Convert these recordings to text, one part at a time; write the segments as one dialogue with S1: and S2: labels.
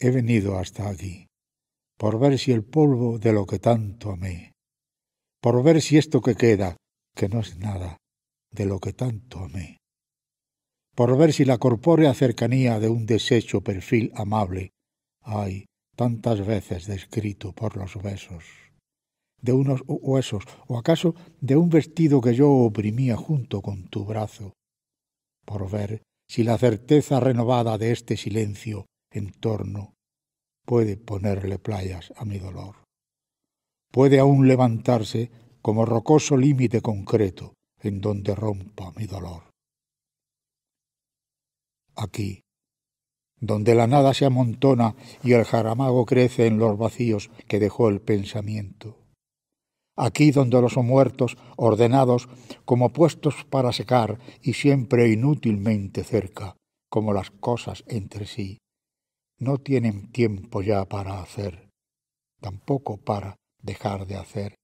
S1: he venido hasta aquí, por ver si el polvo de lo que tanto amé, por ver si esto que queda, que no es nada, de lo que tanto amé, por ver si la corpórea cercanía de un deshecho perfil amable, ay, tantas veces descrito por los besos, de unos huesos, o acaso de un vestido que yo oprimía junto con tu brazo, por ver si la certeza renovada de este silencio en torno puede ponerle playas a mi dolor. Puede aún levantarse como rocoso límite concreto en donde rompa mi dolor. Aquí, donde la nada se amontona y el jaramago crece en los vacíos que dejó el pensamiento. Aquí donde los muertos, ordenados como puestos para secar y siempre inútilmente cerca, como las cosas entre sí, no tienen tiempo ya para hacer, tampoco para dejar de hacer,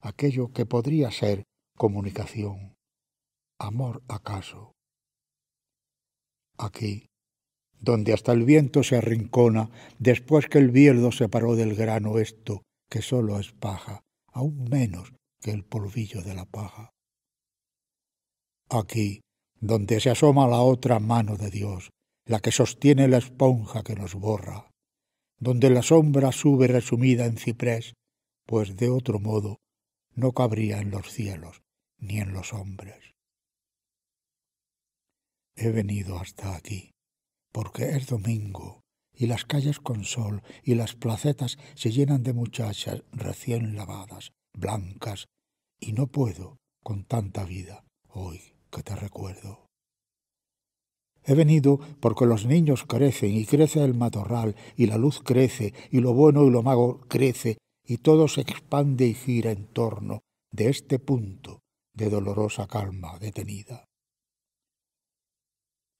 S1: aquello que podría ser comunicación, amor acaso. Aquí, donde hasta el viento se arrincona después que el bieldo separó del grano esto, que sólo es paja, aún menos que el polvillo de la paja. Aquí, donde se asoma la otra mano de Dios, la que sostiene la esponja que nos borra, donde la sombra sube resumida en ciprés, pues de otro modo no cabría en los cielos ni en los hombres. He venido hasta aquí, porque es domingo, y las calles con sol y las placetas se llenan de muchachas recién lavadas, blancas, y no puedo con tanta vida hoy que te recuerdo. He venido porque los niños crecen y crece el matorral y la luz crece y lo bueno y lo mago crece y todo se expande y gira en torno de este punto de dolorosa calma detenida.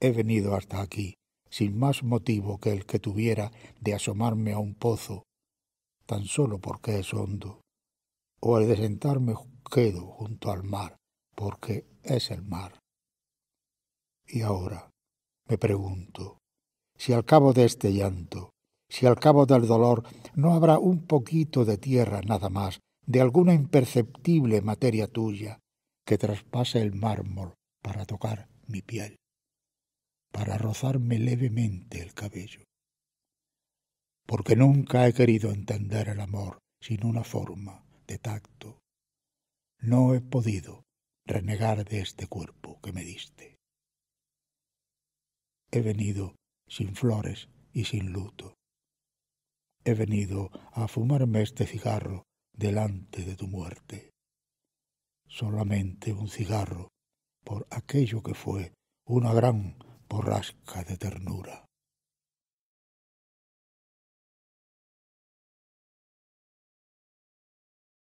S1: He venido hasta aquí sin más motivo que el que tuviera de asomarme a un pozo, tan solo porque es hondo, o el de sentarme quedo junto al mar, porque es el mar. Y ahora, me pregunto, si al cabo de este llanto, si al cabo del dolor no habrá un poquito de tierra nada más, de alguna imperceptible materia tuya, que traspase el mármol para tocar mi piel, para rozarme levemente el cabello. Porque nunca he querido entender el amor sin una forma de tacto. No he podido renegar de este cuerpo que me diste. He venido sin flores y sin luto. He venido a fumarme este cigarro delante de tu muerte. Solamente un cigarro por aquello que fue una gran borrasca de ternura.